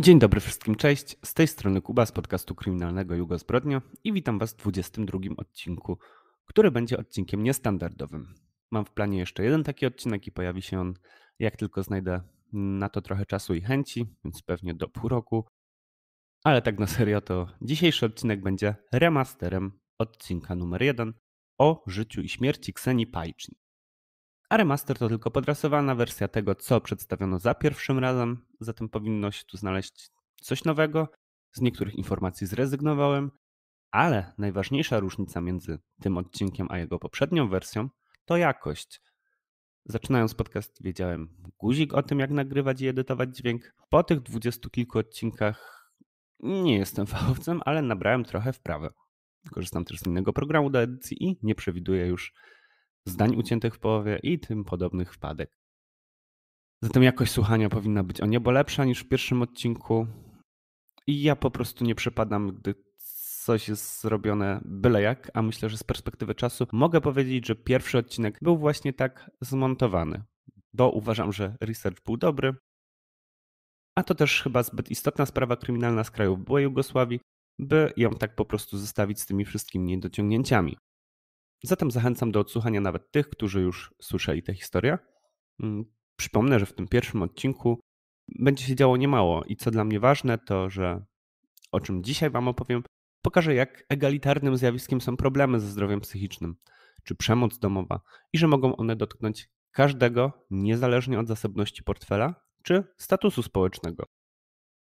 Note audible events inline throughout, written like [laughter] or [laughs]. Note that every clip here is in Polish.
Dzień dobry wszystkim, cześć. Z tej strony Kuba z podcastu kryminalnego Jugo i witam Was w 22 odcinku, który będzie odcinkiem niestandardowym. Mam w planie jeszcze jeden taki odcinek i pojawi się on, jak tylko znajdę na to trochę czasu i chęci, więc pewnie do pół roku. Ale tak na serio, to dzisiejszy odcinek będzie remasterem odcinka numer jeden o życiu i śmierci Kseni Pajczyn a remaster to tylko podrasowana wersja tego, co przedstawiono za pierwszym razem, zatem powinno się tu znaleźć coś nowego. Z niektórych informacji zrezygnowałem, ale najważniejsza różnica między tym odcinkiem a jego poprzednią wersją to jakość. Zaczynając podcast, wiedziałem guzik o tym, jak nagrywać i edytować dźwięk. Po tych dwudziestu kilku odcinkach nie jestem [laughs] fachowcem, ale nabrałem trochę wprawy. Korzystam też z innego programu do edycji i nie przewiduję już zdań uciętych w połowie i tym podobnych wpadek. Zatem jakość słuchania powinna być o niebo lepsza niż w pierwszym odcinku. I ja po prostu nie przepadam, gdy coś jest zrobione byle jak, a myślę, że z perspektywy czasu mogę powiedzieć, że pierwszy odcinek był właśnie tak zmontowany. Do uważam, że research był dobry. A to też chyba zbyt istotna sprawa kryminalna z krajów byłej Jugosławii, by ją tak po prostu zostawić z tymi wszystkimi niedociągnięciami. Zatem zachęcam do odsłuchania nawet tych, którzy już słyszeli tę historię. Mm, przypomnę, że w tym pierwszym odcinku będzie się działo niemało i co dla mnie ważne, to że o czym dzisiaj Wam opowiem, pokażę, jak egalitarnym zjawiskiem są problemy ze zdrowiem psychicznym czy przemoc domowa i że mogą one dotknąć każdego, niezależnie od zasobności portfela czy statusu społecznego.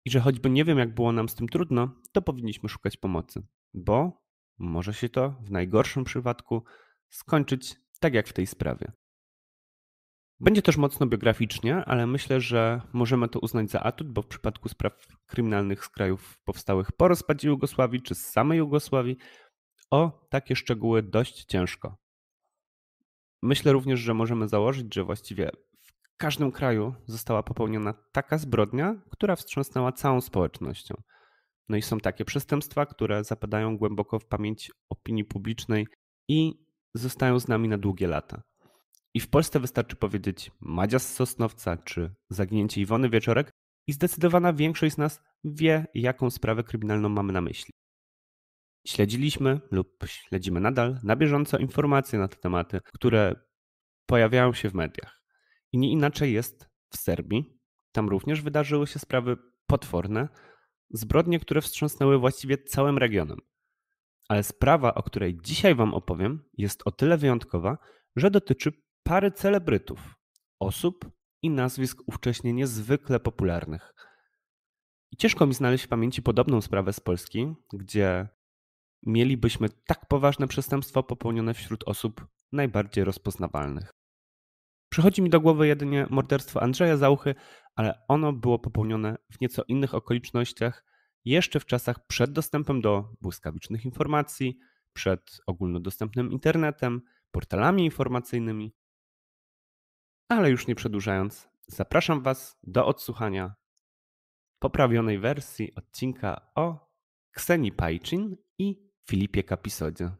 I że choćby nie wiem, jak było nam z tym trudno, to powinniśmy szukać pomocy, bo może się to w najgorszym przypadku skończyć tak jak w tej sprawie. Będzie też mocno biograficznie, ale myślę, że możemy to uznać za atut, bo w przypadku spraw kryminalnych z krajów powstałych po rozpadzie Jugosławii czy z samej Jugosławii o takie szczegóły dość ciężko. Myślę również, że możemy założyć, że właściwie w każdym kraju została popełniona taka zbrodnia, która wstrząsnęła całą społecznością. No i są takie przestępstwa, które zapadają głęboko w pamięć opinii publicznej i zostają z nami na długie lata. I w Polsce wystarczy powiedzieć Madzia z Sosnowca czy zaginięcie Iwony Wieczorek i zdecydowana większość z nas wie, jaką sprawę kryminalną mamy na myśli. Śledziliśmy lub śledzimy nadal na bieżąco informacje na te tematy, które pojawiają się w mediach. I nie inaczej jest w Serbii. Tam również wydarzyły się sprawy potworne, Zbrodnie, które wstrząsnęły właściwie całym regionem. Ale sprawa, o której dzisiaj Wam opowiem, jest o tyle wyjątkowa, że dotyczy pary celebrytów, osób i nazwisk ówcześnie niezwykle popularnych. I ciężko mi znaleźć w pamięci podobną sprawę z Polski, gdzie mielibyśmy tak poważne przestępstwo popełnione wśród osób najbardziej rozpoznawalnych. Przychodzi mi do głowy jedynie morderstwo Andrzeja Zauchy, ale ono było popełnione w nieco innych okolicznościach, jeszcze w czasach przed dostępem do błyskawicznych informacji, przed ogólnodostępnym internetem, portalami informacyjnymi. Ale już nie przedłużając, zapraszam Was do odsłuchania poprawionej wersji odcinka o Kseni Pajczyn i Filipie Kapisodzie.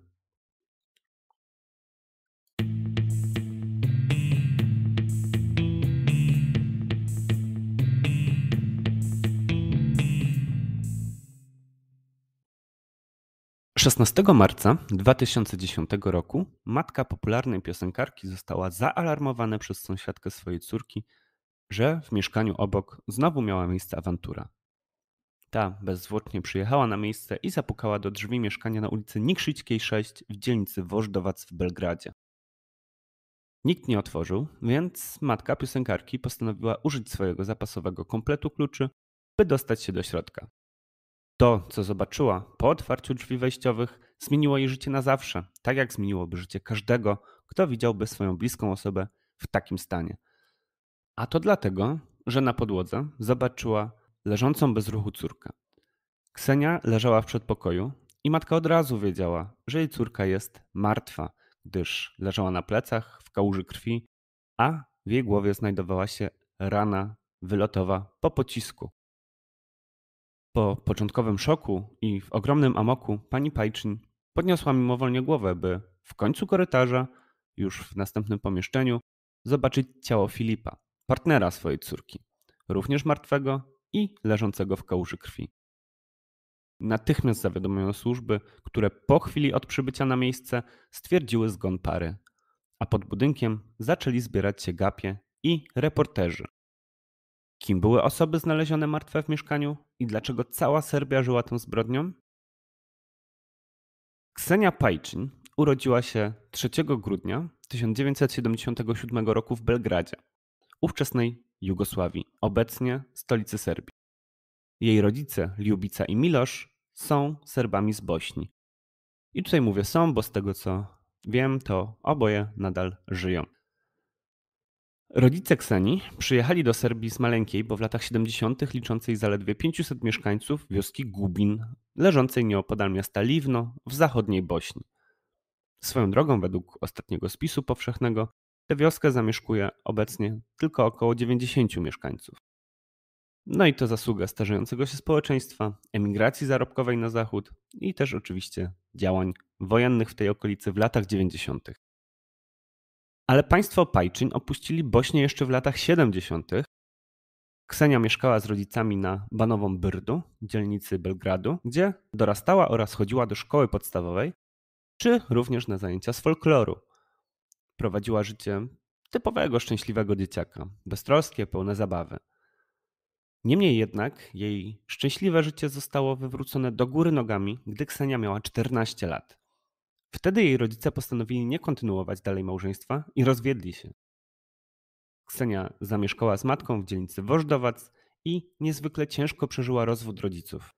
16 marca 2010 roku matka popularnej piosenkarki została zaalarmowana przez sąsiadkę swojej córki, że w mieszkaniu obok znowu miała miejsce awantura. Ta bezzwłocznie przyjechała na miejsce i zapukała do drzwi mieszkania na ulicy Nikrzyckiej 6 w dzielnicy Wożdowac w Belgradzie. Nikt nie otworzył, więc matka piosenkarki postanowiła użyć swojego zapasowego kompletu kluczy, by dostać się do środka. To, co zobaczyła po otwarciu drzwi wejściowych, zmieniło jej życie na zawsze, tak jak zmieniłoby życie każdego, kto widziałby swoją bliską osobę w takim stanie. A to dlatego, że na podłodze zobaczyła leżącą bez ruchu córkę. Ksenia leżała w przedpokoju i matka od razu wiedziała, że jej córka jest martwa, gdyż leżała na plecach w kałuży krwi, a w jej głowie znajdowała się rana wylotowa po pocisku. Po początkowym szoku i w ogromnym amoku pani Pajczyn podniosła mimowolnie głowę, by w końcu korytarza, już w następnym pomieszczeniu, zobaczyć ciało Filipa, partnera swojej córki, również martwego i leżącego w kałuży krwi. Natychmiast zawiadomiono służby, które po chwili od przybycia na miejsce stwierdziły zgon pary, a pod budynkiem zaczęli zbierać się gapie i reporterzy, Kim były osoby znalezione martwe w mieszkaniu i dlaczego cała Serbia żyła tą zbrodnią? Ksenia Pajczyn urodziła się 3 grudnia 1977 roku w Belgradzie, ówczesnej Jugosławii, obecnie stolicy Serbii. Jej rodzice, Liubica i Milosz, są Serbami z Bośni. I tutaj mówię są, bo z tego co wiem, to oboje nadal żyją. Rodzice Kseni przyjechali do Serbii z maleńkiej, bo w latach 70. liczącej zaledwie 500 mieszkańców wioski Gubin, leżącej nieopodal miasta Liwno w zachodniej Bośni. Swoją drogą, według ostatniego spisu powszechnego, tę wioskę zamieszkuje obecnie tylko około 90 mieszkańców. No i to zasługa starzejącego się społeczeństwa, emigracji zarobkowej na zachód i też oczywiście działań wojennych w tej okolicy w latach 90 ale państwo Pajczyń opuścili Bośnię jeszcze w latach 70. Ksenia mieszkała z rodzicami na Banową Byrdu, dzielnicy Belgradu, gdzie dorastała oraz chodziła do szkoły podstawowej, czy również na zajęcia z folkloru. Prowadziła życie typowego szczęśliwego dzieciaka, beztroskie, pełne zabawy. Niemniej jednak jej szczęśliwe życie zostało wywrócone do góry nogami, gdy Ksenia miała 14 lat. Wtedy jej rodzice postanowili nie kontynuować dalej małżeństwa i rozwiedli się. Ksenia zamieszkała z matką w dzielnicy Wożdowac i niezwykle ciężko przeżyła rozwód rodziców.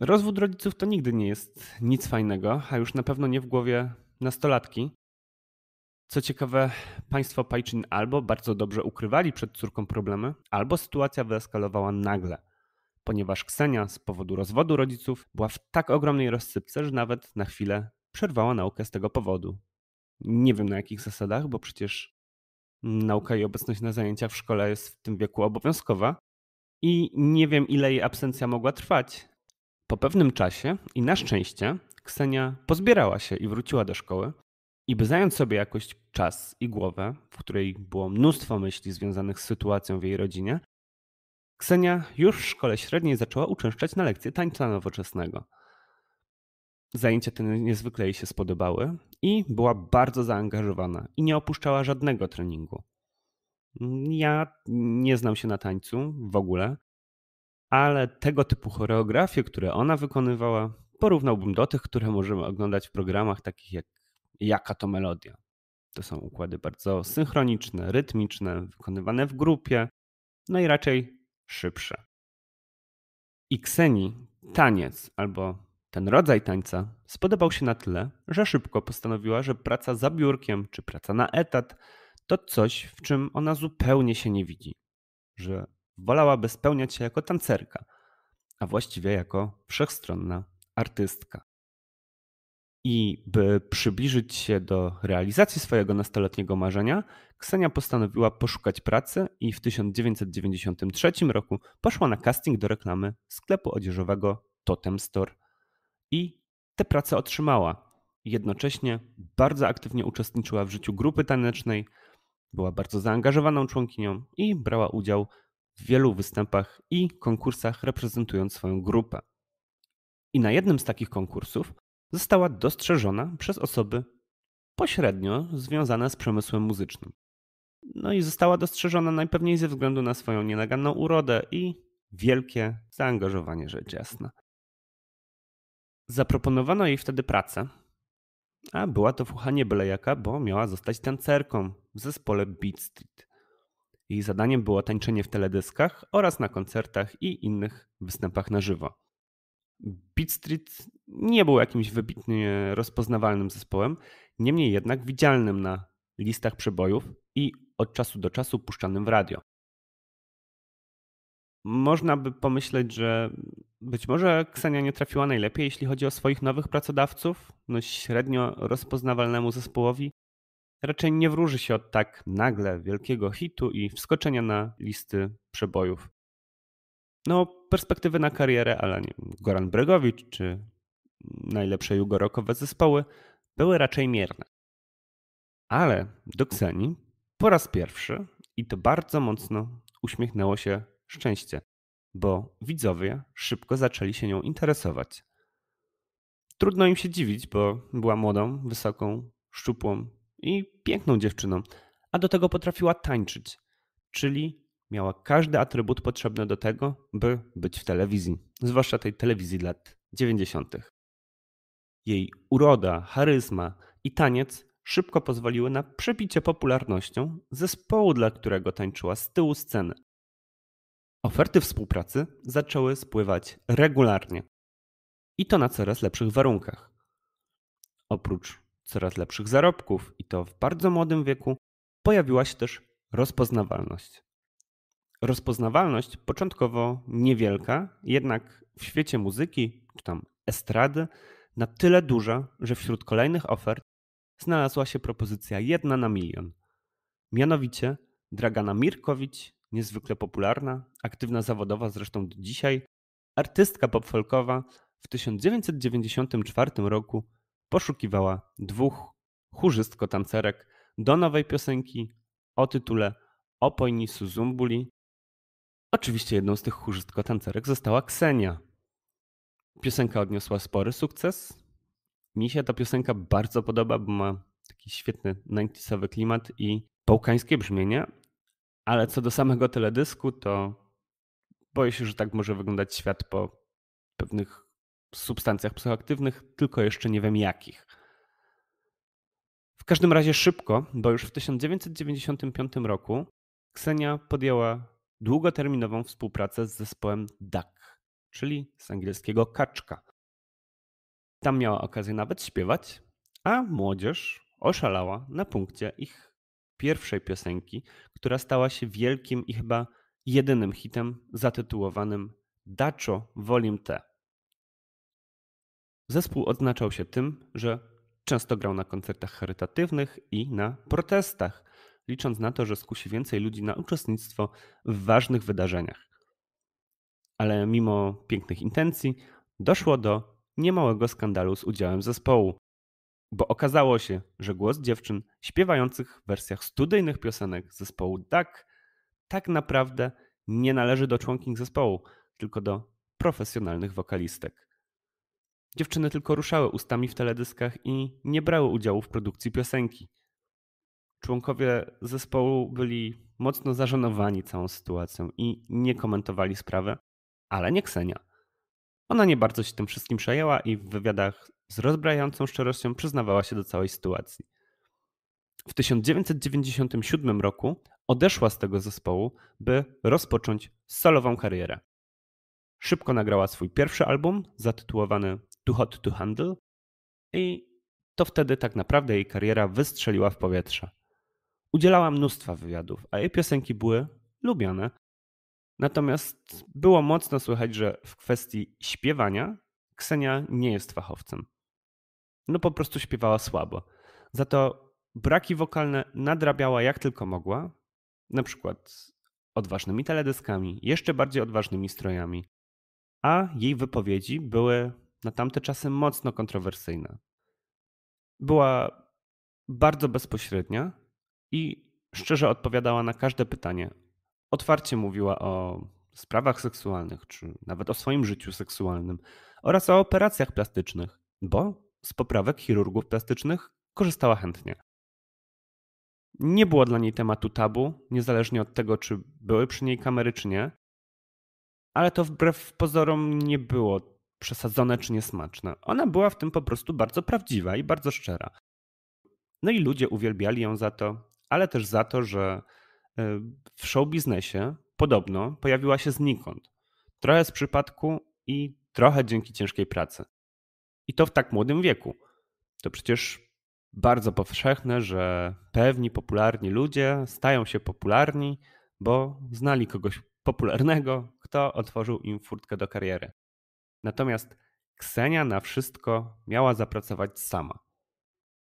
Rozwód rodziców to nigdy nie jest nic fajnego, a już na pewno nie w głowie nastolatki. Co ciekawe, państwo Pajczyn albo bardzo dobrze ukrywali przed córką problemy, albo sytuacja wyeskalowała nagle – ponieważ Ksenia z powodu rozwodu rodziców była w tak ogromnej rozsypce, że nawet na chwilę przerwała naukę z tego powodu. Nie wiem na jakich zasadach, bo przecież nauka i obecność na zajęciach w szkole jest w tym wieku obowiązkowa i nie wiem ile jej absencja mogła trwać. Po pewnym czasie i na szczęście Ksenia pozbierała się i wróciła do szkoły. I by zająć sobie jakoś czas i głowę, w której było mnóstwo myśli związanych z sytuacją w jej rodzinie, Ksenia już w szkole średniej zaczęła uczęszczać na lekcje tańca nowoczesnego. Zajęcia te niezwykle jej się spodobały i była bardzo zaangażowana i nie opuszczała żadnego treningu. Ja nie znam się na tańcu w ogóle, ale tego typu choreografie, które ona wykonywała, porównałbym do tych, które możemy oglądać w programach takich jak Jaka to melodia. To są układy bardzo synchroniczne, rytmiczne, wykonywane w grupie, no i raczej szybsze. I Kseni taniec albo ten rodzaj tańca spodobał się na tyle, że szybko postanowiła, że praca za biurkiem czy praca na etat to coś, w czym ona zupełnie się nie widzi, że wolałaby spełniać się jako tancerka, a właściwie jako wszechstronna artystka. I by przybliżyć się do realizacji swojego nastoletniego marzenia, Ksenia postanowiła poszukać pracy i w 1993 roku poszła na casting do reklamy sklepu odzieżowego Totem Store. I tę pracę otrzymała. Jednocześnie bardzo aktywnie uczestniczyła w życiu grupy tanecznej, była bardzo zaangażowaną członkinią i brała udział w wielu występach i konkursach reprezentując swoją grupę. I na jednym z takich konkursów została dostrzeżona przez osoby pośrednio związane z przemysłem muzycznym. No i została dostrzeżona najpewniej ze względu na swoją nienaganną urodę i wielkie zaangażowanie, rzecz jasna. Zaproponowano jej wtedy pracę, a była to fucha nie byle jaka, bo miała zostać tancerką w zespole Beat Street. Jej zadaniem było tańczenie w teledyskach oraz na koncertach i innych występach na żywo. Beat Street nie był jakimś wybitnie rozpoznawalnym zespołem, niemniej jednak widzialnym na listach przebojów i od czasu do czasu puszczanym w radio. Można by pomyśleć, że być może Ksenia nie trafiła najlepiej, jeśli chodzi o swoich nowych pracodawców, no średnio rozpoznawalnemu zespołowi. Raczej nie wróży się od tak nagle wielkiego hitu i wskoczenia na listy przebojów no, perspektywy na karierę, ale nie, Goran Bregowicz czy najlepsze jugorokowe zespoły były raczej mierne. Ale do Kseni po raz pierwszy i to bardzo mocno uśmiechnęło się szczęście, bo widzowie szybko zaczęli się nią interesować. Trudno im się dziwić, bo była młodą, wysoką, szczupłą i piękną dziewczyną, a do tego potrafiła tańczyć, czyli miała każdy atrybut potrzebny do tego, by być w telewizji, zwłaszcza tej telewizji lat 90. Jej uroda, charyzma i taniec szybko pozwoliły na przebicie popularnością zespołu, dla którego tańczyła z tyłu sceny. Oferty współpracy zaczęły spływać regularnie i to na coraz lepszych warunkach. Oprócz coraz lepszych zarobków i to w bardzo młodym wieku, pojawiła się też rozpoznawalność. Rozpoznawalność początkowo niewielka, jednak w świecie muzyki czy tam estrady na tyle duża, że wśród kolejnych ofert znalazła się propozycja jedna na milion. Mianowicie Dragana Mirkowicz, niezwykle popularna, aktywna zawodowa zresztą do dzisiaj, artystka popfolkowa w 1994 roku poszukiwała dwóch chórzystko-tancerek do nowej piosenki o tytule Opojni Suzumbuli, Oczywiście jedną z tych chórzystko-tancerek została Ksenia. Piosenka odniosła spory sukces. Mi się ta piosenka bardzo podoba, bo ma taki świetny 90 klimat i bałkańskie brzmienie. Ale co do samego teledysku, to boję się, że tak może wyglądać świat po pewnych substancjach psychoaktywnych, tylko jeszcze nie wiem jakich. W każdym razie szybko, bo już w 1995 roku Ksenia podjęła długoterminową współpracę z zespołem DAC, czyli z angielskiego kaczka. Tam miała okazję nawet śpiewać, a młodzież oszalała na punkcie ich pierwszej piosenki, która stała się wielkim i chyba jedynym hitem zatytułowanym Dacho Volim T. Zespół odznaczał się tym, że często grał na koncertach charytatywnych i na protestach, licząc na to, że skusi więcej ludzi na uczestnictwo w ważnych wydarzeniach. Ale mimo pięknych intencji doszło do niemałego skandalu z udziałem zespołu, bo okazało się, że głos dziewczyn śpiewających w wersjach studyjnych piosenek zespołu DAK tak naprawdę nie należy do członkiń zespołu, tylko do profesjonalnych wokalistek. Dziewczyny tylko ruszały ustami w teledyskach i nie brały udziału w produkcji piosenki członkowie zespołu byli mocno zażenowani całą sytuacją i nie komentowali sprawy, ale nie Ksenia. Ona nie bardzo się tym wszystkim przejęła i w wywiadach z rozbrajającą szczerością przyznawała się do całej sytuacji. W 1997 roku odeszła z tego zespołu, by rozpocząć solową karierę. Szybko nagrała swój pierwszy album zatytułowany Too Hot to Handle i to wtedy tak naprawdę jej kariera wystrzeliła w powietrze udzielała mnóstwa wywiadów, a jej piosenki były lubiane. Natomiast było mocno słychać, że w kwestii śpiewania Ksenia nie jest fachowcem. No po prostu śpiewała słabo. Za to braki wokalne nadrabiała jak tylko mogła, na przykład odważnymi teledeskami, jeszcze bardziej odważnymi strojami. A jej wypowiedzi były na tamte czasy mocno kontrowersyjne. Była bardzo bezpośrednia, i szczerze odpowiadała na każde pytanie. Otwarcie mówiła o sprawach seksualnych, czy nawet o swoim życiu seksualnym oraz o operacjach plastycznych, bo z poprawek chirurgów plastycznych korzystała chętnie. Nie było dla niej tematu tabu, niezależnie od tego, czy były przy niej kamery, czy nie, ale to wbrew pozorom nie było przesadzone czy niesmaczne. Ona była w tym po prostu bardzo prawdziwa i bardzo szczera. No i ludzie uwielbiali ją za to, ale też za to, że e, w show biznesie podobno pojawiła się znikąd. Trochę z przypadku i trochę dzięki ciężkiej pracy. I to w tak młodym wieku. To przecież bardzo powszechne, że pewni popularni ludzie stają się popularni, bo znali kogoś popularnego, kto otworzył im furtkę do kariery. Natomiast Ksenia na wszystko miała zapracować sama.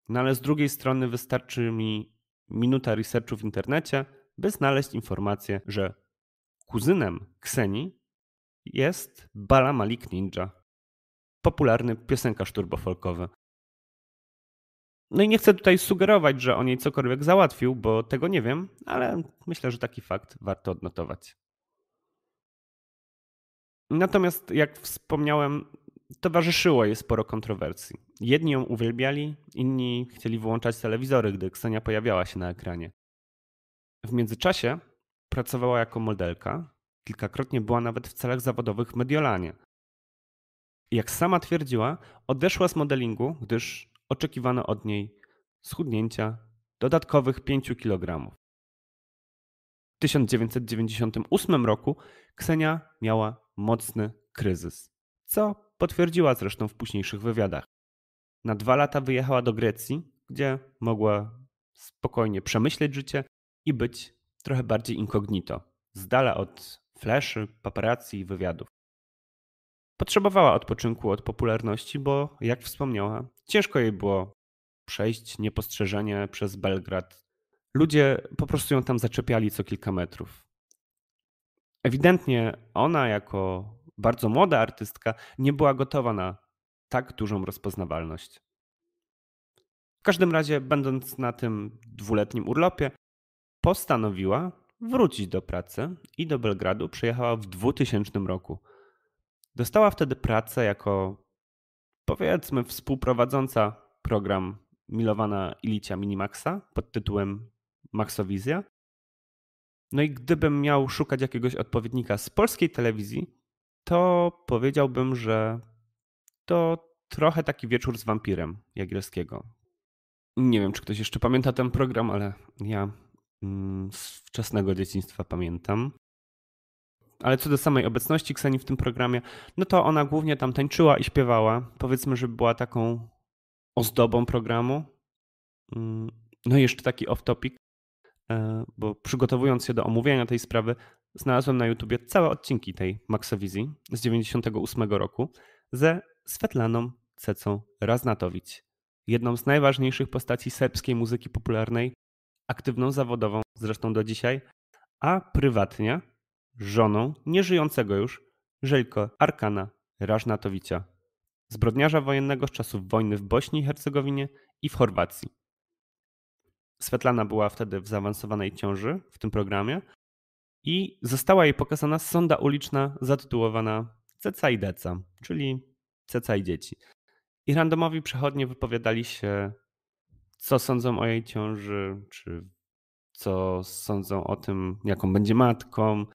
No ale z drugiej strony wystarczy mi minuta researchu w internecie, by znaleźć informację, że kuzynem Kseni jest Bala Malik Ninja, popularny piosenkarz turbofolkowy. No i nie chcę tutaj sugerować, że on jej cokolwiek załatwił, bo tego nie wiem, ale myślę, że taki fakt warto odnotować. Natomiast, jak wspomniałem, towarzyszyło jej sporo kontrowersji. Jedni ją uwielbiali, inni chcieli wyłączać telewizory, gdy Ksenia pojawiała się na ekranie. W międzyczasie pracowała jako modelka, kilkakrotnie była nawet w celach zawodowych w Mediolanie. Jak sama twierdziła, odeszła z modelingu, gdyż oczekiwano od niej schudnięcia dodatkowych 5 kg. W 1998 roku Ksenia miała mocny kryzys, co potwierdziła zresztą w późniejszych wywiadach. Na dwa lata wyjechała do Grecji, gdzie mogła spokojnie przemyśleć życie i być trochę bardziej incognito, z dala od fleszy, paparazzi i wywiadów. Potrzebowała odpoczynku od popularności, bo jak wspomniała, ciężko jej było przejść niepostrzeżenie przez Belgrad. Ludzie po prostu ją tam zaczepiali co kilka metrów. Ewidentnie ona jako bardzo młoda artystka nie była gotowa na tak dużą rozpoznawalność. W każdym razie, będąc na tym dwuletnim urlopie, postanowiła wrócić do pracy i do Belgradu przyjechała w 2000 roku. Dostała wtedy pracę jako, powiedzmy, współprowadząca program Milowana Ilicia Minimaxa pod tytułem Maxowizja. No i gdybym miał szukać jakiegoś odpowiednika z polskiej telewizji, to powiedziałbym, że to trochę taki wieczór z wampirem Jagielskiego. Nie wiem, czy ktoś jeszcze pamięta ten program, ale ja mm, z wczesnego dzieciństwa pamiętam. Ale co do samej obecności Kseni w tym programie, no to ona głównie tam tańczyła i śpiewała. Powiedzmy, że była taką ozdobą programu. Mm, no i jeszcze taki off-topic, e, bo przygotowując się do omówienia tej sprawy, Znalazłem na YouTubie całe odcinki tej Maxowizji z 1998 roku ze Svetlaną Cecą Raznatowicz, jedną z najważniejszych postaci serbskiej muzyki popularnej, aktywną zawodową zresztą do dzisiaj, a prywatnie żoną nieżyjącego już Żelko Arkana Raznatowicza, zbrodniarza wojennego z czasów wojny w Bośni i Hercegowinie i w Chorwacji. Svetlana była wtedy w zaawansowanej ciąży w tym programie, i została jej pokazana sonda uliczna zatytułowana Ceca i Deca, czyli Ceca i dzieci. I randomowi przechodnie wypowiadali się, co sądzą o jej ciąży, czy co sądzą o tym, jaką będzie matką.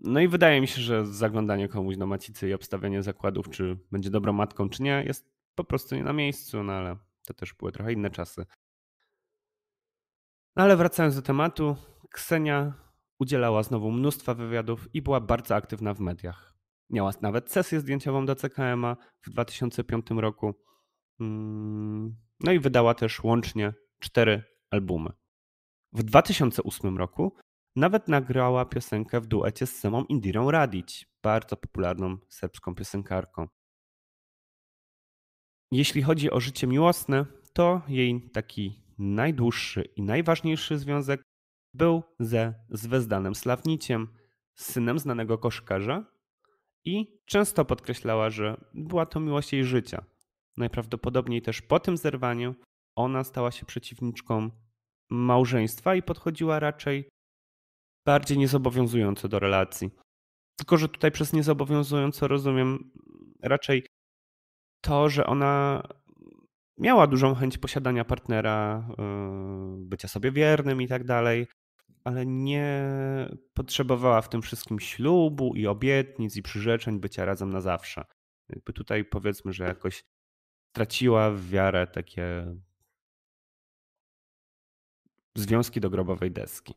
No i wydaje mi się, że zaglądanie komuś na macicy i obstawianie zakładów, czy będzie dobrą matką, czy nie, jest po prostu nie na miejscu, no ale to też były trochę inne czasy. No ale wracając do tematu, Ksenia Udzielała znowu mnóstwa wywiadów i była bardzo aktywna w mediach. Miała nawet sesję zdjęciową do CKMA w 2005 roku. Mm, no i wydała też łącznie cztery albumy. W 2008 roku nawet nagrała piosenkę w duecie z samą Indirą Radić, bardzo popularną serbską piosenkarką. Jeśli chodzi o życie miłosne, to jej taki najdłuższy i najważniejszy związek był ze Zvezdanem Sławniciem, synem znanego koszkarza i często podkreślała, że była to miłość jej życia. Najprawdopodobniej też po tym zerwaniu ona stała się przeciwniczką małżeństwa i podchodziła raczej bardziej niezobowiązująco do relacji. Tylko, że tutaj przez niezobowiązująco rozumiem raczej to, że ona miała dużą chęć posiadania partnera, e, bycia sobie wiernym i tak dalej, ale nie potrzebowała w tym wszystkim ślubu i obietnic i przyrzeczeń bycia razem na zawsze. Jakby tutaj powiedzmy, że jakoś traciła w wiarę takie związki do grobowej deski.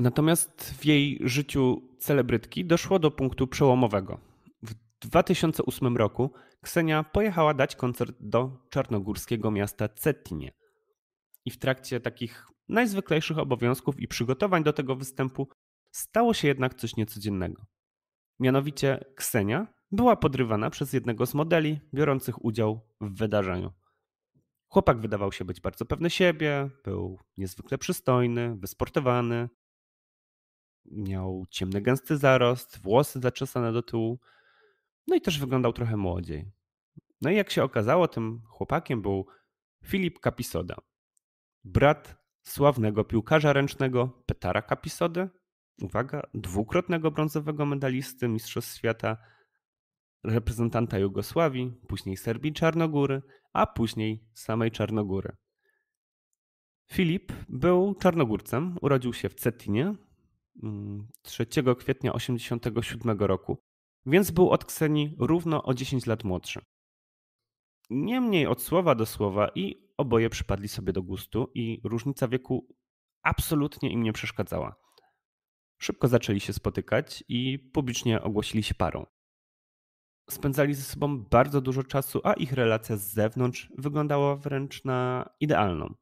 Natomiast w jej życiu celebrytki doszło do punktu przełomowego. W 2008 roku Ksenia pojechała dać koncert do czarnogórskiego miasta Cetinie. I w trakcie takich najzwyklejszych obowiązków i przygotowań do tego występu stało się jednak coś niecodziennego. Mianowicie Ksenia była podrywana przez jednego z modeli biorących udział w wydarzeniu. Chłopak wydawał się być bardzo pewny siebie, był niezwykle przystojny, wysportowany. Miał ciemny, gęsty zarost, włosy zaczesane do tyłu, no i też wyglądał trochę młodziej. No i jak się okazało, tym chłopakiem był Filip Capisoda, brat sławnego piłkarza ręcznego Petara Kapisody, uwaga, dwukrotnego brązowego medalisty Mistrzostw Świata, reprezentanta Jugosławii, później Serbii Czarnogóry, a później samej Czarnogóry. Filip był czarnogórcem, urodził się w Cetinie 3 mm, kwietnia 1987 roku, więc był od Kseni równo o 10 lat młodszy. Niemniej od słowa do słowa i oboje przypadli sobie do gustu i różnica wieku absolutnie im nie przeszkadzała. Szybko zaczęli się spotykać i publicznie ogłosili się parą. Spędzali ze sobą bardzo dużo czasu, a ich relacja z zewnątrz wyglądała wręcz na idealną.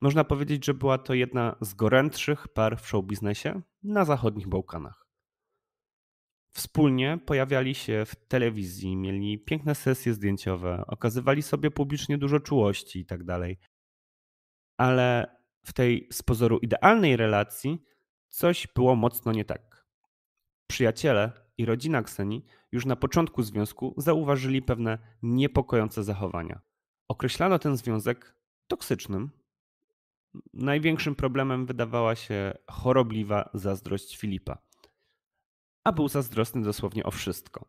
Można powiedzieć, że była to jedna z gorętszych par w showbiznesie na zachodnich Bałkanach. Wspólnie pojawiali się w telewizji, mieli piękne sesje zdjęciowe, okazywali sobie publicznie dużo czułości i tak dalej. Ale w tej z pozoru idealnej relacji coś było mocno nie tak. Przyjaciele i rodzina Kseni już na początku związku zauważyli pewne niepokojące zachowania. Określano ten związek toksycznym. Największym problemem wydawała się chorobliwa zazdrość Filipa a był zazdrosny dosłownie o wszystko.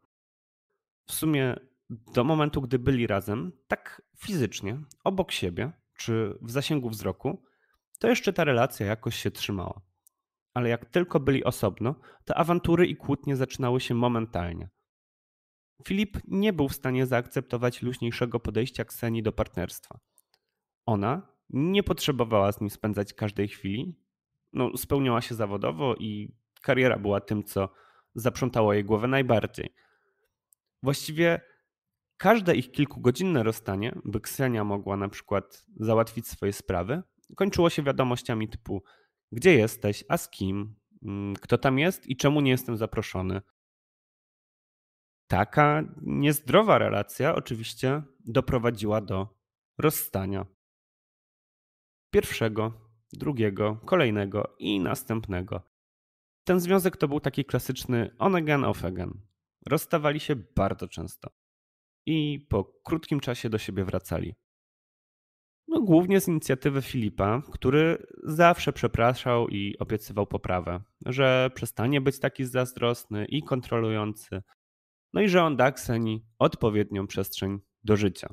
W sumie do momentu, gdy byli razem, tak fizycznie, obok siebie, czy w zasięgu wzroku, to jeszcze ta relacja jakoś się trzymała. Ale jak tylko byli osobno, to awantury i kłótnie zaczynały się momentalnie. Filip nie był w stanie zaakceptować luźniejszego podejścia Kseni do partnerstwa. Ona nie potrzebowała z nim spędzać każdej chwili. No, spełniała się zawodowo i kariera była tym, co zaprzątało jej głowę najbardziej. Właściwie każde ich kilkugodzinne rozstanie, by Ksenia mogła na przykład załatwić swoje sprawy, kończyło się wiadomościami typu gdzie jesteś, a z kim, mm, kto tam jest i czemu nie jestem zaproszony. Taka niezdrowa relacja oczywiście doprowadziła do rozstania. Pierwszego, drugiego, kolejnego i następnego. Ten związek to był taki klasyczny on again, off again. Rozstawali się bardzo często i po krótkim czasie do siebie wracali. No, głównie z inicjatywy Filipa, który zawsze przepraszał i obiecywał poprawę, że przestanie być taki zazdrosny i kontrolujący, no i że on da Kseni odpowiednią przestrzeń do życia.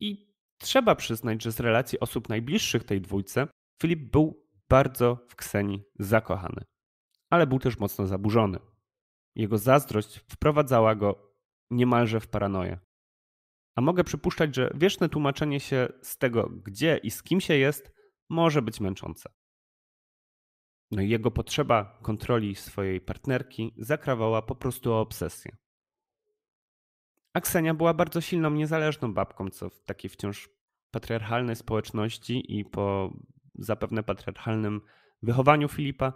I trzeba przyznać, że z relacji osób najbliższych tej dwójce Filip był bardzo w Kseni zakochany, ale był też mocno zaburzony. Jego zazdrość wprowadzała go niemalże w paranoję. A mogę przypuszczać, że wieczne tłumaczenie się z tego, gdzie i z kim się jest, może być męczące. No i jego potrzeba kontroli swojej partnerki zakrawała po prostu o obsesję. A Ksenia była bardzo silną, niezależną babką, co w takiej wciąż patriarchalnej społeczności i po zapewne patriarchalnym wychowaniu Filipa,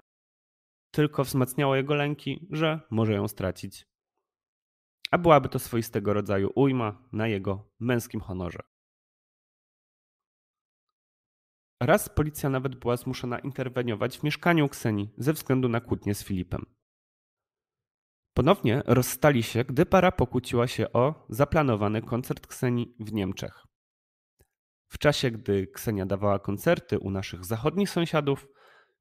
tylko wzmacniało jego lęki, że może ją stracić. A byłaby to swoistego rodzaju ujma na jego męskim honorze. Raz policja nawet była zmuszona interweniować w mieszkaniu Kseni ze względu na kłótnię z Filipem. Ponownie rozstali się, gdy para pokłóciła się o zaplanowany koncert Kseni w Niemczech. W czasie, gdy Ksenia dawała koncerty u naszych zachodnich sąsiadów,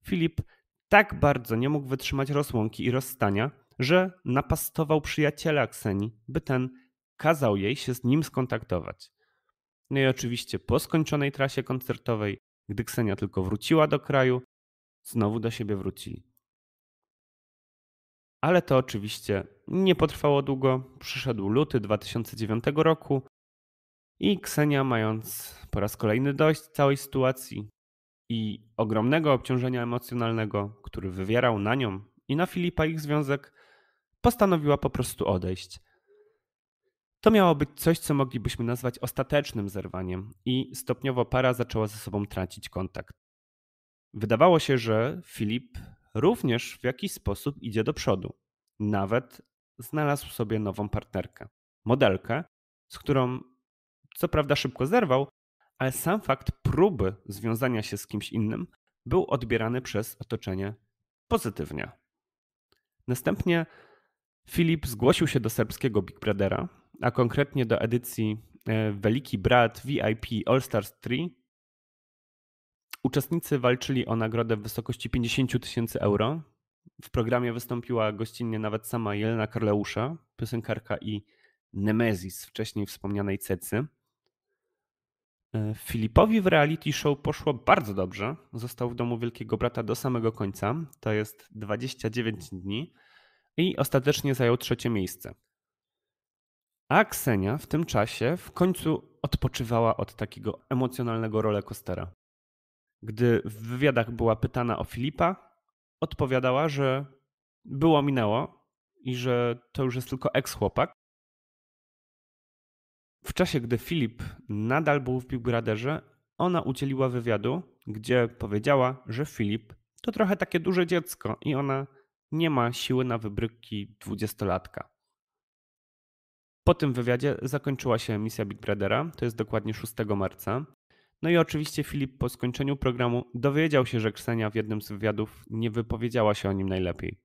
Filip tak bardzo nie mógł wytrzymać rozłąki i rozstania, że napastował przyjaciela Kseni, by ten kazał jej się z nim skontaktować. No i oczywiście po skończonej trasie koncertowej, gdy Ksenia tylko wróciła do kraju, znowu do siebie wrócili. Ale to oczywiście nie potrwało długo. Przyszedł luty 2009 roku, i Ksenia, mając po raz kolejny dość całej sytuacji i ogromnego obciążenia emocjonalnego, który wywierał na nią i na Filipa ich związek, postanowiła po prostu odejść. To miało być coś, co moglibyśmy nazwać ostatecznym zerwaniem, i stopniowo para zaczęła ze sobą tracić kontakt. Wydawało się, że Filip również w jakiś sposób idzie do przodu. Nawet znalazł sobie nową partnerkę, modelkę, z którą co prawda szybko zerwał, ale sam fakt próby związania się z kimś innym był odbierany przez otoczenie pozytywnie. Następnie Filip zgłosił się do serbskiego Big Brothera, a konkretnie do edycji Wielki e, Brat VIP All Stars 3. Uczestnicy walczyli o nagrodę w wysokości 50 tysięcy euro. W programie wystąpiła gościnnie nawet sama Jelena Karleusza, piosenkarka i Nemezis, wcześniej wspomnianej Cecy. E, Filipowi w reality show poszło bardzo dobrze. Został w domu Wielkiego Brata do samego końca, to jest 29 dni, i ostatecznie zajął trzecie miejsce. A Ksenia w tym czasie w końcu odpoczywała od takiego emocjonalnego rollercoastera. Gdy w wywiadach była pytana o Filipa, odpowiadała, że było minęło i że to już jest tylko eks-chłopak, w czasie, gdy Filip nadal był w Big Brotherze, ona udzieliła wywiadu, gdzie powiedziała, że Filip to trochę takie duże dziecko i ona nie ma siły na wybryki dwudziestolatka. Po tym wywiadzie zakończyła się misja Big Brothera, to jest dokładnie 6 marca. No i oczywiście Filip po skończeniu programu dowiedział się, że Ksenia w jednym z wywiadów nie wypowiedziała się o nim najlepiej.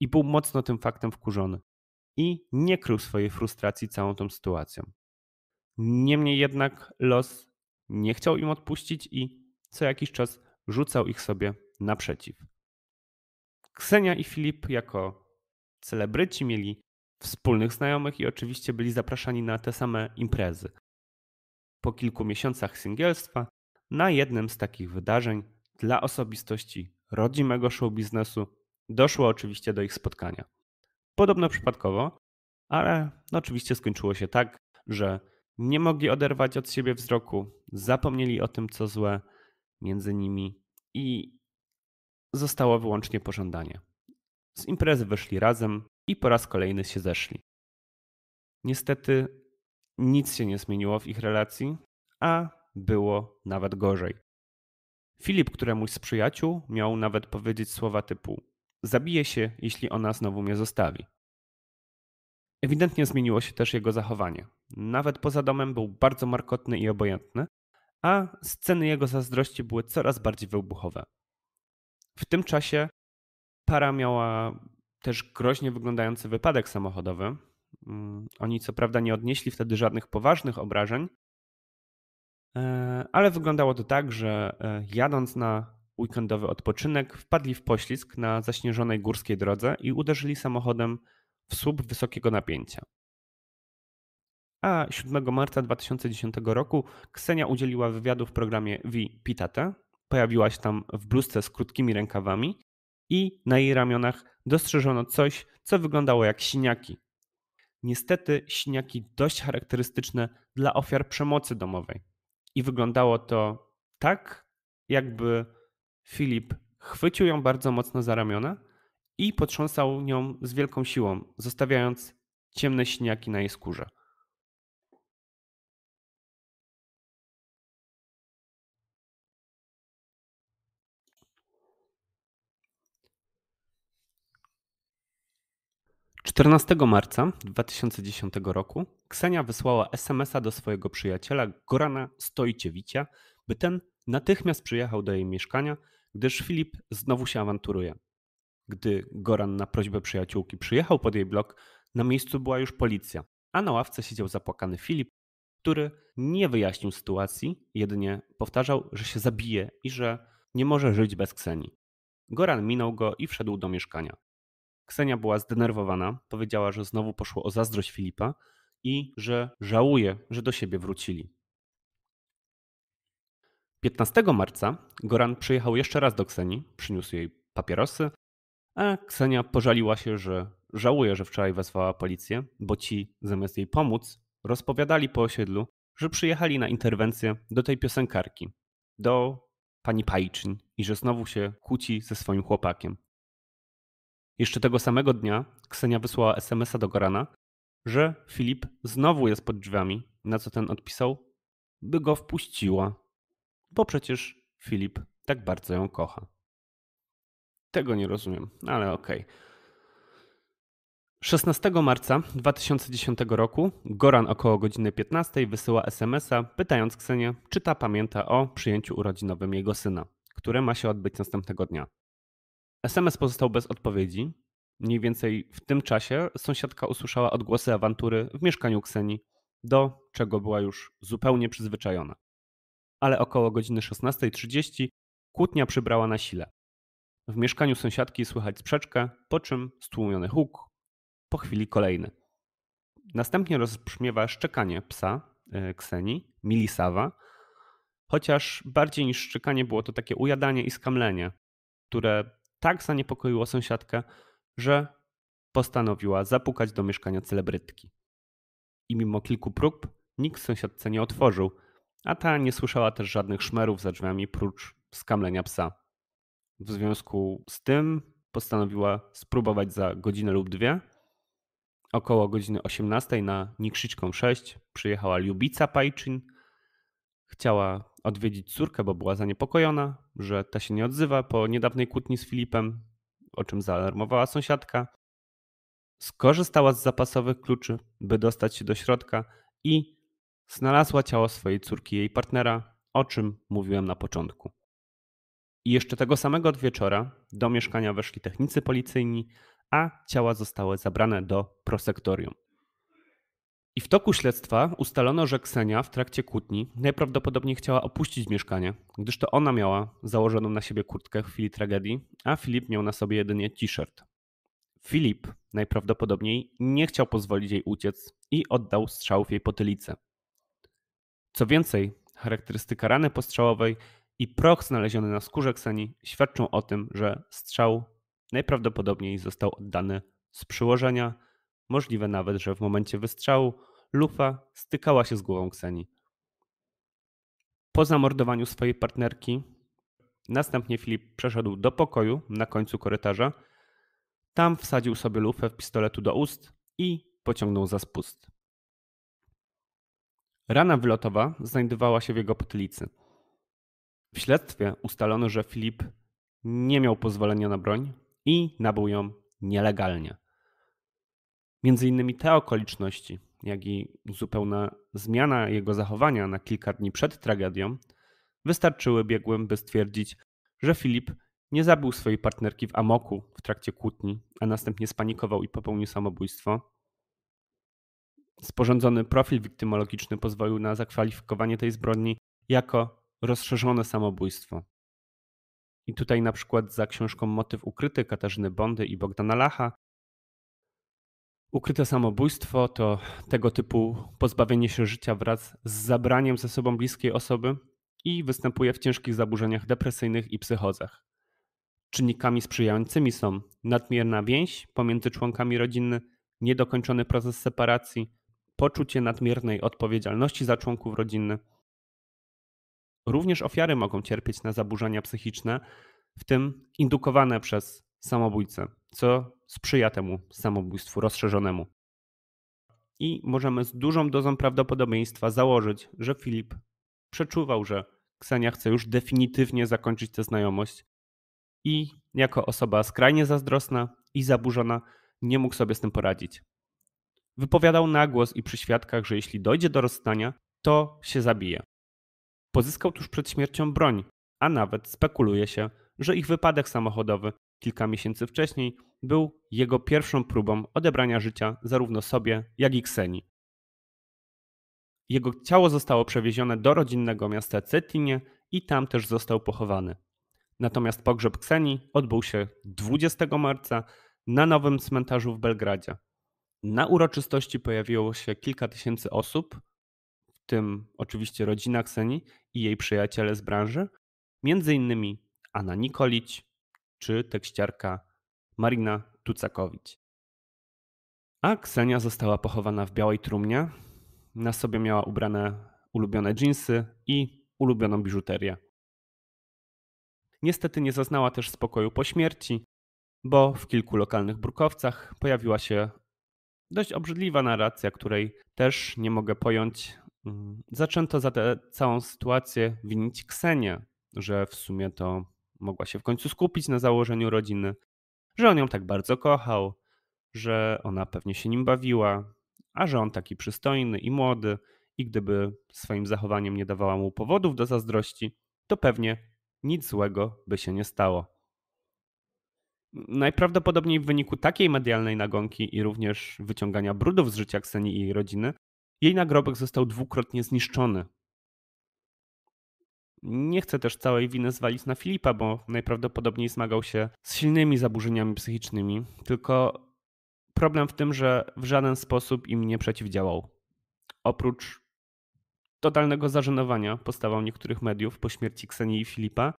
I był mocno tym faktem wkurzony. I nie krył swojej frustracji całą tą sytuacją. Niemniej jednak los nie chciał im odpuścić i co jakiś czas rzucał ich sobie naprzeciw. Ksenia i Filip jako celebryci mieli wspólnych znajomych i oczywiście byli zapraszani na te same imprezy. Po kilku miesiącach singielstwa na jednym z takich wydarzeń dla osobistości rodzimego show biznesu doszło oczywiście do ich spotkania. Podobno przypadkowo, ale no oczywiście skończyło się tak, że nie mogli oderwać od siebie wzroku, zapomnieli o tym, co złe między nimi i zostało wyłącznie pożądanie. Z imprezy wyszli razem i po raz kolejny się zeszli. Niestety nic się nie zmieniło w ich relacji, a było nawet gorzej. Filip, któremuś z przyjaciół, miał nawet powiedzieć słowa typu: Zabiję się, jeśli ona znowu mnie zostawi. Ewidentnie zmieniło się też jego zachowanie. Nawet poza domem był bardzo markotny i obojętny, a sceny jego zazdrości były coraz bardziej wybuchowe. W tym czasie para miała też groźnie wyglądający wypadek samochodowy. Mm, oni co prawda nie odnieśli wtedy żadnych poważnych obrażeń, e, ale wyglądało to tak, że e, jadąc na weekendowy odpoczynek, wpadli w poślizg na zaśnieżonej górskiej drodze i uderzyli samochodem w słup wysokiego napięcia. A 7 marca 2010 roku Ksenia udzieliła wywiadu w programie Vi Pitate. Pojawiła się tam w bluzce z krótkimi rękawami i na jej ramionach dostrzeżono coś, co wyglądało jak siniaki. Niestety siniaki dość charakterystyczne dla ofiar przemocy domowej. I wyglądało to tak, jakby Filip chwycił ją bardzo mocno za ramiona i potrząsał nią z wielką siłą, zostawiając ciemne śniaki na jej skórze. Czternastego marca 2010 roku Ksenia wysłała SMS-a do swojego przyjaciela Gorana Stojciewicza, by ten natychmiast przyjechał do jej mieszkania, gdyż Filip znowu się awanturuje. Gdy Goran na prośbę przyjaciółki przyjechał pod jej blok, na miejscu była już policja, a na ławce siedział zapłakany Filip, który nie wyjaśnił sytuacji, jedynie powtarzał, że się zabije i że nie może żyć bez Kseni. Goran minął go i wszedł do mieszkania. Ksenia była zdenerwowana, powiedziała, że znowu poszło o zazdrość Filipa i że żałuje, że do siebie wrócili. 15 marca Goran przyjechał jeszcze raz do Kseni, przyniósł jej papierosy a Ksenia pożaliła się, że żałuje, że wczoraj wezwała policję, bo ci, zamiast jej pomóc, rozpowiadali po osiedlu, że przyjechali na interwencję do tej piosenkarki, do pani Pajczyn i że znowu się kłóci ze swoim chłopakiem. Jeszcze tego samego dnia Ksenia wysłała SMS-a do Gorana, że Filip znowu jest pod drzwiami, na co ten odpisał, by go wpuściła, bo przecież Filip tak bardzo ją kocha. Tego nie rozumiem, ale okej. Okay. 16 marca 2010 roku Goran około godziny 15 wysyła SMS-a pytając Ksenię, czy ta pamięta o przyjęciu urodzinowym jego syna, które ma się odbyć następnego dnia. SMS pozostał bez odpowiedzi. Mniej więcej w tym czasie sąsiadka usłyszała odgłosy awantury w mieszkaniu Ksenii, do czego była już zupełnie przyzwyczajona. Ale około godziny 16.30 kłótnia przybrała na sile. W mieszkaniu sąsiadki słychać sprzeczkę, po czym stłumiony huk, po chwili kolejny. Następnie rozbrzmiewa szczekanie psa e, Kseni, Milisawa, chociaż bardziej niż szczekanie było to takie ujadanie i skamlenie, które tak zaniepokoiło sąsiadkę, że postanowiła zapukać do mieszkania celebrytki. I mimo kilku prób nikt sąsiadce nie otworzył, a ta nie słyszała też żadnych szmerów za drzwiami prócz skamlenia psa. W związku z tym postanowiła spróbować za godzinę lub dwie. Około godziny 18 na Nikrzyczką 6 przyjechała Lubica Pajczyn. Chciała odwiedzić córkę, bo była zaniepokojona, że ta się nie odzywa po niedawnej kłótni z Filipem, o czym zaalarmowała sąsiadka. Skorzystała z zapasowych kluczy, by dostać się do środka i znalazła ciało swojej córki i jej partnera, o czym mówiłem na początku. I jeszcze tego samego wieczora do mieszkania weszli technicy policyjni, a ciała zostały zabrane do prosektorium. I w toku śledztwa ustalono, że Ksenia w trakcie kłótni najprawdopodobniej chciała opuścić mieszkanie, gdyż to ona miała założoną na siebie kurtkę w chwili tragedii, a Filip miał na sobie jedynie t-shirt. Filip najprawdopodobniej nie chciał pozwolić jej uciec i oddał strzał w jej potylicę. Co więcej, charakterystyka rany postrzałowej i proch znaleziony na skórze Kseni świadczą o tym, że strzał najprawdopodobniej został oddany z przyłożenia. Możliwe nawet, że w momencie wystrzału lufa stykała się z głową Kseni. Po zamordowaniu swojej partnerki, następnie Filip przeszedł do pokoju na końcu korytarza. Tam wsadził sobie lufę w pistoletu do ust i pociągnął za spust. Rana wylotowa znajdowała się w jego potylicy – w śledztwie ustalono, że Filip nie miał pozwolenia na broń i nabył ją nielegalnie. Między innymi te okoliczności, jak i zupełna zmiana jego zachowania na kilka dni przed tragedią, wystarczyły biegłym, by stwierdzić, że Filip nie zabił swojej partnerki w amoku w trakcie kłótni, a następnie spanikował i popełnił samobójstwo. Sporządzony profil wiktymologiczny pozwolił na zakwalifikowanie tej zbrodni jako rozszerzone samobójstwo. I tutaj na przykład za książką Motyw ukryty Katarzyny Bondy i Bogdana Lacha Ukryte samobójstwo to tego typu pozbawienie się życia wraz z zabraniem ze sobą bliskiej osoby i występuje w ciężkich zaburzeniach depresyjnych i psychozach. Czynnikami sprzyjającymi są nadmierna więź pomiędzy członkami rodziny, niedokończony proces separacji, poczucie nadmiernej odpowiedzialności za członków rodziny, Również ofiary mogą cierpieć na zaburzenia psychiczne, w tym indukowane przez samobójcę, co sprzyja temu samobójstwu rozszerzonemu. I możemy z dużą dozą prawdopodobieństwa założyć, że Filip przeczuwał, że Ksenia chce już definitywnie zakończyć tę znajomość i jako osoba skrajnie zazdrosna i zaburzona nie mógł sobie z tym poradzić. Wypowiadał na głos i przy świadkach, że jeśli dojdzie do rozstania, to się zabije. Pozyskał tuż przed śmiercią broń, a nawet spekuluje się, że ich wypadek samochodowy kilka miesięcy wcześniej był jego pierwszą próbą odebrania życia zarówno sobie, jak i Kseni. Jego ciało zostało przewiezione do rodzinnego miasta Cetinie i tam też został pochowany. Natomiast pogrzeb Kseni odbył się 20 marca na nowym cmentarzu w Belgradzie. Na uroczystości pojawiło się kilka tysięcy osób, w tym oczywiście rodzina Kseni i jej przyjaciele z branży, między innymi Anna Nikolić czy tekściarka Marina Tucakowicz. A Ksenia została pochowana w białej trumnie. Na sobie miała ubrane ulubione dżinsy i ulubioną biżuterię. Niestety nie zaznała też spokoju po śmierci, bo w kilku lokalnych burkowcach pojawiła się dość obrzydliwa narracja, której też nie mogę pojąć, Mm, zaczęto za tę całą sytuację winić Ksenię, że w sumie to mogła się w końcu skupić na założeniu rodziny, że on ją tak bardzo kochał, że ona pewnie się nim bawiła, a że on taki przystojny i młody i gdyby swoim zachowaniem nie dawała mu powodów do zazdrości, to pewnie nic złego by się nie stało. Najprawdopodobniej w wyniku takiej medialnej nagonki i również wyciągania brudów z życia Ksenii i jej rodziny, jej nagrobek został dwukrotnie zniszczony. Nie chcę też całej winy zwalić na Filipa, bo najprawdopodobniej zmagał się z silnymi zaburzeniami psychicznymi, tylko problem w tym, że w żaden sposób im nie przeciwdziałał. Oprócz totalnego zażenowania postawą niektórych mediów po śmierci Ksenii i Filipa,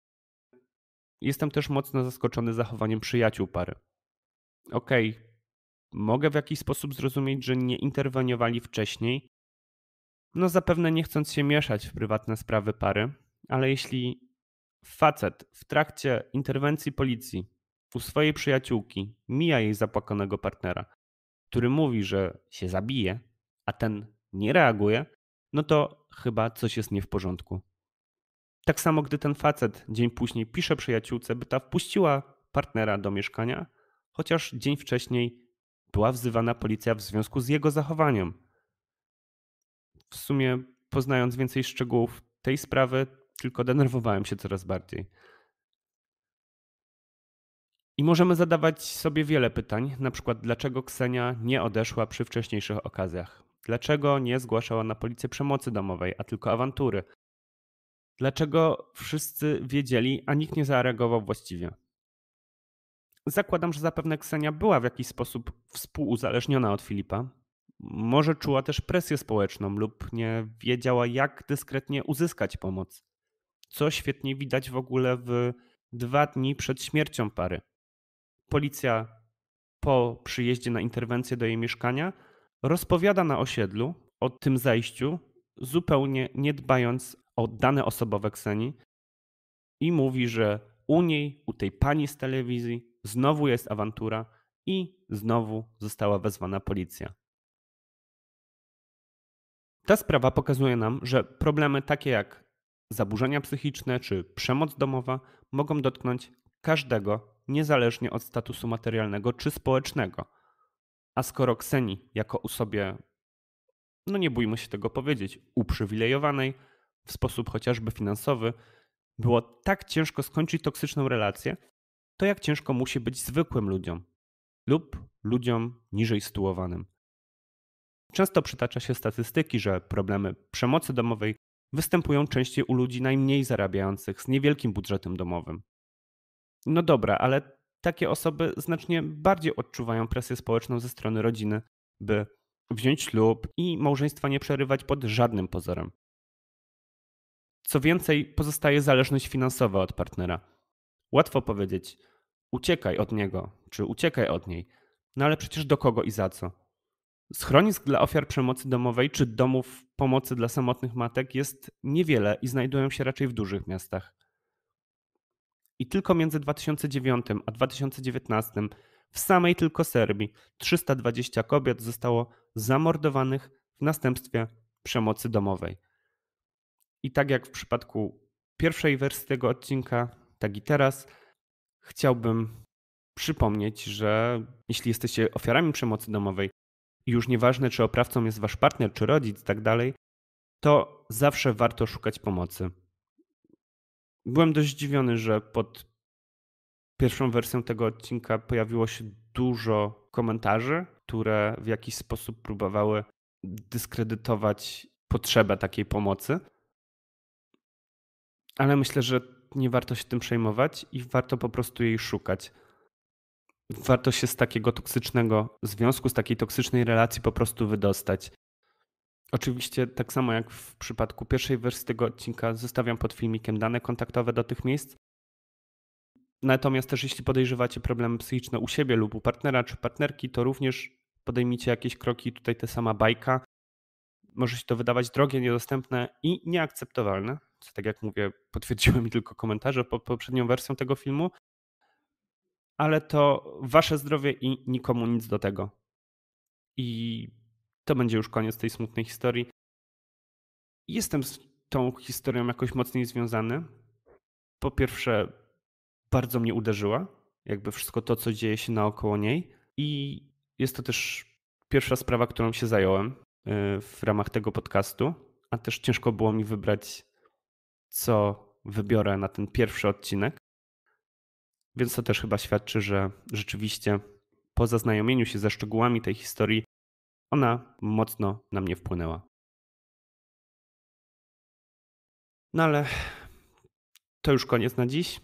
jestem też mocno zaskoczony zachowaniem przyjaciół pary. Okej, okay, Mogę w jakiś sposób zrozumieć, że nie interweniowali wcześniej. No zapewne nie chcąc się mieszać w prywatne sprawy pary, ale jeśli facet w trakcie interwencji policji u swojej przyjaciółki mija jej zapłakanego partnera, który mówi, że się zabije, a ten nie reaguje, no to chyba coś jest nie w porządku. Tak samo, gdy ten facet dzień później pisze przyjaciółce, by ta wpuściła partnera do mieszkania, chociaż dzień wcześniej była wzywana policja w związku z jego zachowaniem. W sumie, poznając więcej szczegółów tej sprawy, tylko denerwowałem się coraz bardziej. I możemy zadawać sobie wiele pytań, na przykład dlaczego Ksenia nie odeszła przy wcześniejszych okazjach? Dlaczego nie zgłaszała na policję przemocy domowej, a tylko awantury? Dlaczego wszyscy wiedzieli, a nikt nie zareagował właściwie? Zakładam, że zapewne Ksenia była w jakiś sposób współuzależniona od Filipa. Może czuła też presję społeczną lub nie wiedziała, jak dyskretnie uzyskać pomoc. Co świetnie widać w ogóle w dwa dni przed śmiercią pary. Policja po przyjeździe na interwencję do jej mieszkania rozpowiada na osiedlu o tym zajściu, zupełnie nie dbając o dane osobowe Kseni i mówi, że u niej, u tej pani z telewizji, znowu jest awantura i znowu została wezwana policja. Ta sprawa pokazuje nam, że problemy takie jak zaburzenia psychiczne czy przemoc domowa mogą dotknąć każdego, niezależnie od statusu materialnego czy społecznego. A skoro Kseni, jako osobie, no nie bójmy się tego powiedzieć, uprzywilejowanej w sposób chociażby finansowy, było tak ciężko skończyć toksyczną relację, to jak ciężko musi być zwykłym ludziom lub ludziom niżej sytuowanym. Często przytacza się statystyki, że problemy przemocy domowej występują częściej u ludzi najmniej zarabiających z niewielkim budżetem domowym. No dobra, ale takie osoby znacznie bardziej odczuwają presję społeczną ze strony rodziny, by wziąć ślub i małżeństwa nie przerywać pod żadnym pozorem. Co więcej, pozostaje zależność finansowa od partnera. Łatwo powiedzieć, uciekaj od niego, czy uciekaj od niej, no ale przecież do kogo i za co? Schronisk dla ofiar przemocy domowej czy domów pomocy dla samotnych matek jest niewiele i znajdują się raczej w dużych miastach. I tylko między 2009 a 2019 w samej tylko Serbii 320 kobiet zostało zamordowanych w następstwie przemocy domowej. I tak jak w przypadku pierwszej wersji tego odcinka, tak i teraz, chciałbym przypomnieć, że jeśli jesteście ofiarami przemocy domowej już nieważne, czy oprawcą jest wasz partner, czy rodzic, tak dalej, to zawsze warto szukać pomocy. Byłem dość zdziwiony, że pod pierwszą wersją tego odcinka pojawiło się dużo komentarzy, które w jakiś sposób próbowały dyskredytować potrzebę takiej pomocy. Ale myślę, że nie warto się tym przejmować i warto po prostu jej szukać. Warto się z takiego toksycznego związku, z takiej toksycznej relacji po prostu wydostać. Oczywiście, tak samo jak w przypadku pierwszej wersji tego odcinka, zostawiam pod filmikiem dane kontaktowe do tych miejsc. Natomiast też, jeśli podejrzewacie problemy psychiczne u siebie lub u partnera czy partnerki, to również podejmijcie jakieś kroki. Tutaj ta sama bajka. Może się to wydawać drogie, niedostępne i nieakceptowalne, tak jak mówię, potwierdziły mi tylko komentarze pod poprzednią wersją tego filmu, ale to wasze zdrowie i nikomu nic do tego. I to będzie już koniec tej smutnej historii. Jestem z tą historią jakoś mocniej związany. Po pierwsze, bardzo mnie uderzyła, jakby wszystko to, co dzieje się naokoło niej, i jest to też pierwsza sprawa, którą się zająłem y, w ramach tego podcastu, a też ciężko było mi wybrać co wybiorę na ten pierwszy odcinek. Więc to też chyba świadczy, że rzeczywiście po zaznajomieniu się ze szczegółami tej historii, ona mocno na mnie wpłynęła. No ale to już koniec na dziś.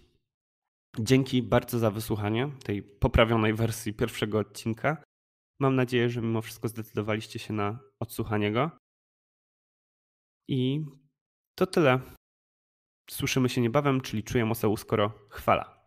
Dzięki bardzo za wysłuchanie tej poprawionej wersji pierwszego odcinka. Mam nadzieję, że mimo wszystko zdecydowaliście się na odsłuchanie go. I to tyle. Słyszymy się niebawem, czyli czuję oseł, skoro chwala.